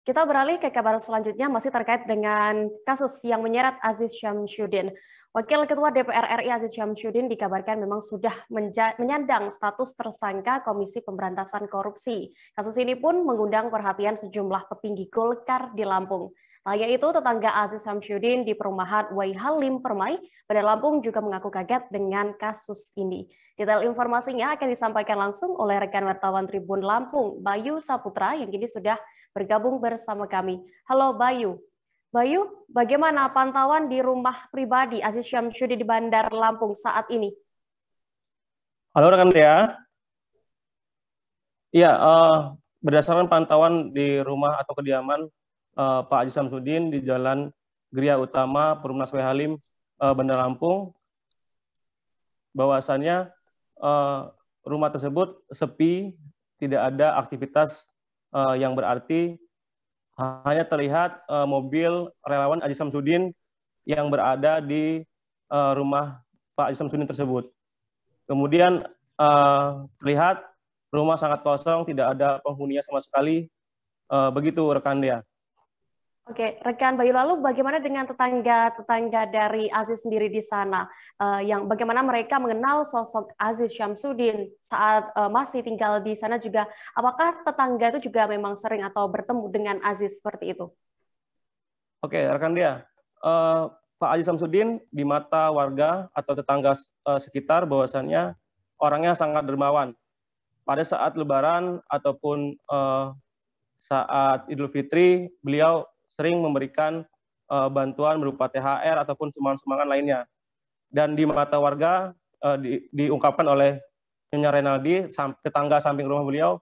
Kita beralih ke kabar selanjutnya masih terkait dengan kasus yang menyeret Aziz Syamsuddin. Wakil Ketua DPR RI Aziz Syamsuddin dikabarkan memang sudah menyandang status tersangka Komisi Pemberantasan Korupsi. Kasus ini pun mengundang perhatian sejumlah petinggi Golkar di Lampung. Hanya itu, tetangga Aziz Syamsuddin di perumahan Wai Halim Permai, pada Lampung juga mengaku kaget dengan kasus ini. Detail informasinya akan disampaikan langsung oleh rekan wartawan Tribun Lampung, Bayu Saputra, yang kini sudah bergabung bersama kami. Halo Bayu. Bayu, bagaimana pantauan di rumah pribadi Aziz Syamsuddin di Bandar Lampung saat ini? Halo rekan Dea. Iya, uh, berdasarkan pantauan di rumah atau kediaman uh, Pak Aziz Syamsuddin di Jalan Gria Utama Perumnas W. Halim uh, Bandar Lampung, bahwasannya uh, rumah tersebut sepi, tidak ada aktivitas uh, yang berarti hanya terlihat uh, mobil relawan Aziz Samsudin yang berada di uh, rumah Pak Aziz Samsudin tersebut. Kemudian uh, terlihat rumah sangat kosong, tidak ada penghuninya sama sekali. Uh, begitu rekan dia. Oke, rekan Bayu lalu bagaimana dengan tetangga-tetangga dari Aziz sendiri di sana? Uh, yang bagaimana mereka mengenal sosok Aziz Syamsuddin saat uh, masih tinggal di sana juga? Apakah tetangga itu juga memang sering atau bertemu dengan Aziz seperti itu? Oke, rekan dia. Uh, Pak Aziz Syamsuddin di mata warga atau tetangga uh, sekitar bahwasannya orangnya sangat dermawan. Pada saat lebaran ataupun uh, saat Idul Fitri, beliau sering memberikan uh, bantuan berupa THR ataupun sumbangan-sumbangan lainnya. Dan di mata warga uh, di, diungkapkan oleh Nyonya Renaldi, sam, tetangga samping rumah beliau,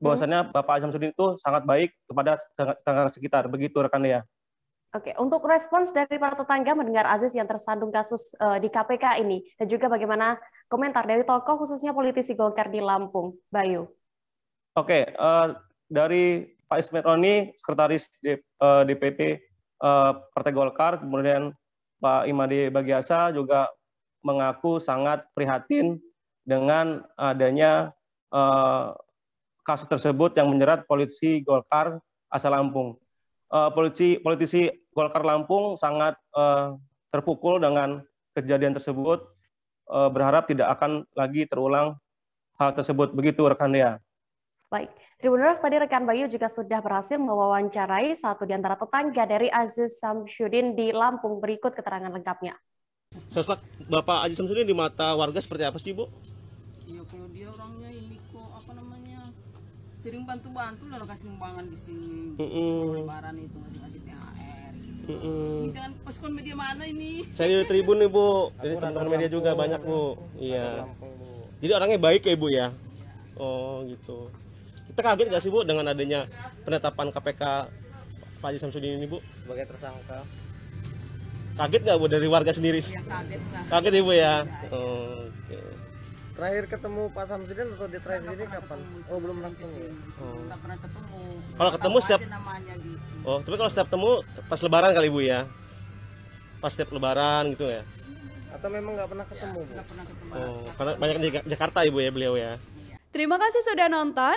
bahwasannya hmm. Bapak Syamsuddin itu sangat baik kepada tetangga sekitar. Begitu rekan ya. Oke, untuk respons dari para tetangga mendengar Aziz yang tersandung kasus uh, di KPK ini, dan juga bagaimana komentar dari tokoh khususnya politisi Golkar di Lampung, Bayu. Oke, uh, dari Pak Ismet Roni, Sekretaris DPP eh, eh, Partai Golkar, kemudian Pak Imadi Bagiasa juga mengaku sangat prihatin dengan adanya eh, kasus tersebut yang menyerat polisi Golkar asal Lampung. Polisi politisi Golkar Lampung sangat terpukul dengan kejadian tersebut, berharap tidak akan lagi terulang hal tersebut. Begitu rekan Dea. Baik. Tribuners tadi rekan Bayu juga sudah berhasil mewawancarai satu di antara tetangga dari Aziz Samsudin di Lampung. Berikut keterangan lengkapnya. Sosok Bapak Aziz Samsudin di mata warga seperti apa sih, Bu? Iya, kalau dia orangnya ini kok apa namanya? Sering bantu-bantu lah kasih sumbangan di sini. Mm -mm. Lebaran itu masih kasih THR gitu. Mm Ini jangan poskon media mana ini? Saya di Tribun nih, Bu. Jadi teman-teman media juga banyak, Bu. Iya. Jadi orangnya baik ya, Bu ya? Oh, gitu terkaget gak sih Bu dengan adanya penetapan KPK Pak Haji Samsudin ini Bu sebagai tersangka? Kaget gak Bu dari warga sendiri? Iya, ya, kaget lah. Kaget Ibu ya. Iya. Oke. Oh, okay. Terakhir ketemu Pak Samsudin atau di terakhir ini kapan? Ketemu, oh belum langsung. Oh. pernah ketemu. Kalau ketemu setiap namanya gitu. Oh tapi kalau setiap ketemu pas Lebaran kali Ibu ya? Pas setiap Lebaran gitu ya? Atau memang nggak pernah iya, ketemu? Ya, Bu? Gak pernah ketemu. Oh, karena banyak di Jakarta Ibu ya beliau ya. Terima kasih sudah nonton.